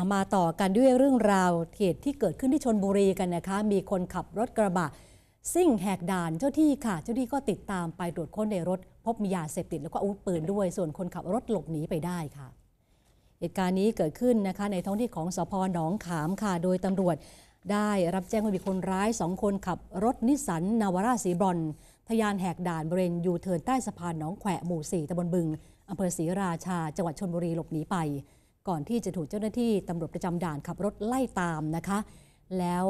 ามาต่อกันด้วยเรื่องราวเหตุที่เกิดขึ้นที่ชนบุรีกันนะคะ มีคนขับรถกระบะซิ่งแหกด่าน เจ้าที่ค่ะเจ้าที่ก็ติดตามไปตรวจค้นในรถพบมียาเสพติดแล้วก็อาวุธปืนด้วยส่วนคนขับรถหลบหนีไปได้ค่ะ เหตุการณ์นี้เกิดขึ้นนะคะในท้องที่ของสพหนองขามค่ะโดยตำรวจ ได้รับแจ้งว่ามีคนร้ายสองคนขับรถนิสสันนาวราสีบรอนทยานแหกด่านบริเวณยูเทิร์นใต้สะพานหนองแขวะหมู่4ตำบลบึงอำเภอศรีราชาจังหวัดชนบุรีหลบหนีไปก่อนที่จะถูกเจ้าหน้าที่ตำรวจประจำด่านขับรถไล่ตามนะคะ แล้ว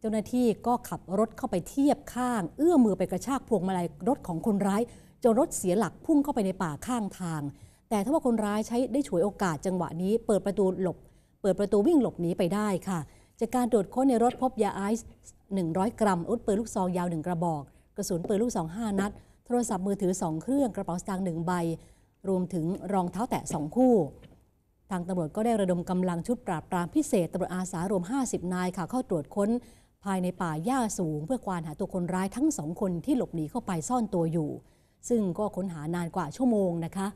เจ้าหน้าที่ก็ขับรถเข้าไปเทียบข้าง เอื้อมือไปกระชากพวงมาลัยรถของคนร้ายจนรถเสียหลักพุ่งเข้าไปในป่าข้างทาง แต่ถ้าว่าคนร้ายใช้ได้ฉวยโอกาสจังหวะนี้เปิดประตูหลบ เปิดประตูวิ่งหลบหนีไปได้ค่ะ จากการตรวจค้นในรถพบยาไอซ์100 กรัม อุดปืนลูกซองยาว 1 กระบอก กระสุนปืนลูกซอง5นัดโทรศัพท์มือถือ2เครื่องกระเป๋าสตางค์หนึ่งใบรวมถึงรองเท้าแตะ2คู่ทางตำรวจก็ได้ระดมกำลังชุดปราบปรามพิเศษตำรวจอาสารวม 50 นายค่ะเข้าตรวจค้นภายในป่าหญ้าสูงเพื่อควานหาตัวคนร้ายทั้งสองคนที่หลบหนีเข้าไปซ่อนตัวอยู่ ซึ่งก็ค้นหานานกว่าชั่วโมงนะคะ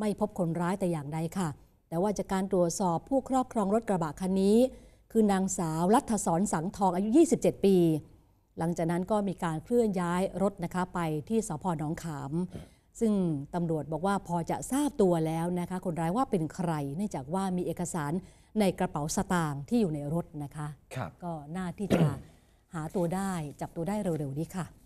ไม่พบคนร้ายแต่อย่างใดค่ะ แต่ว่าจากการตรวจสอบผู้ครอบครองรถกระบะคันนี้ คือนางสาว รัฐศรสังทองอายุ 27 ปี หลังจากนั้นก็มีการเคลื่อนย้ายรถนะคะไปที่สพหนองขามซึ่งตำรวจบอกว่าพอจะทราบตัวแล้วนะคะ คนร้ายว่าเป็นใคร เนื่องจากว่ามีเอกสารในกระเป๋าสตางค์ที่อยู่ในรถนะคะ ก็น่าที่จะหาตัวได้ จับตัวได้เร็วๆนี้ค่ะ